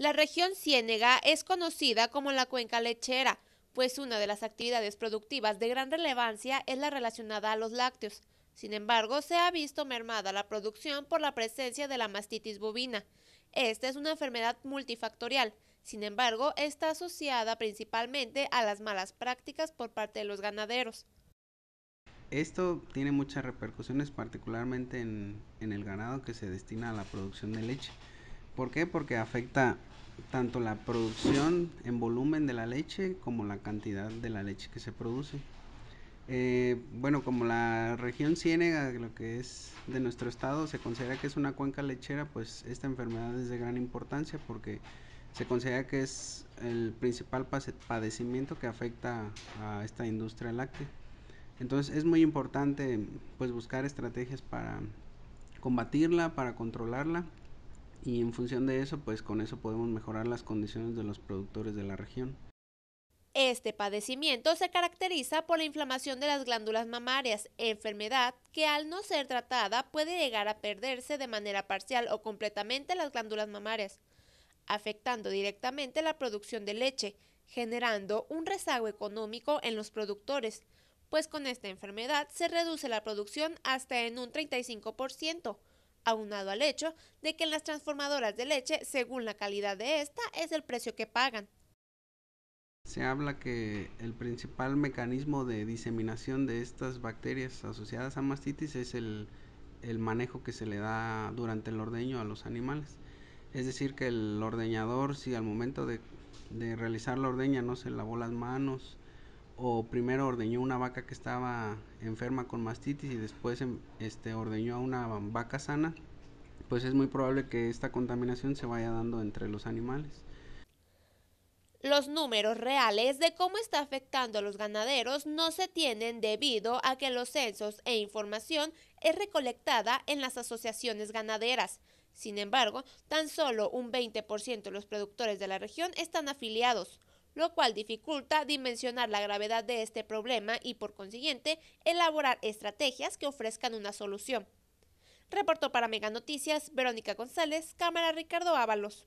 La región ciénega es conocida como la cuenca lechera, pues una de las actividades productivas de gran relevancia es la relacionada a los lácteos. Sin embargo, se ha visto mermada la producción por la presencia de la mastitis bovina. Esta es una enfermedad multifactorial, sin embargo, está asociada principalmente a las malas prácticas por parte de los ganaderos. Esto tiene muchas repercusiones, particularmente en, en el ganado que se destina a la producción de leche ¿Por qué? Porque afecta tanto la producción en volumen de la leche como la cantidad de la leche que se produce. Eh, bueno, como la región ciénega, lo que es de nuestro estado, se considera que es una cuenca lechera, pues esta enfermedad es de gran importancia porque se considera que es el principal padecimiento que afecta a esta industria láctea. Entonces es muy importante pues buscar estrategias para combatirla, para controlarla y en función de eso, pues con eso podemos mejorar las condiciones de los productores de la región. Este padecimiento se caracteriza por la inflamación de las glándulas mamarias, enfermedad que al no ser tratada puede llegar a perderse de manera parcial o completamente las glándulas mamarias, afectando directamente la producción de leche, generando un rezago económico en los productores, pues con esta enfermedad se reduce la producción hasta en un 35%, aunado al hecho de que en las transformadoras de leche, según la calidad de esta, es el precio que pagan. Se habla que el principal mecanismo de diseminación de estas bacterias asociadas a mastitis es el, el manejo que se le da durante el ordeño a los animales. Es decir, que el ordeñador, si al momento de realizar la ordeña no se lavó las manos, o primero ordeñó una vaca que estaba enferma con mastitis y después em, este, ordeñó a una vaca sana, pues es muy probable que esta contaminación se vaya dando entre los animales. Los números reales de cómo está afectando a los ganaderos no se tienen debido a que los censos e información es recolectada en las asociaciones ganaderas. Sin embargo, tan solo un 20% de los productores de la región están afiliados lo cual dificulta dimensionar la gravedad de este problema y por consiguiente elaborar estrategias que ofrezcan una solución. Reportó para Mega Noticias Verónica González, cámara Ricardo Ábalos.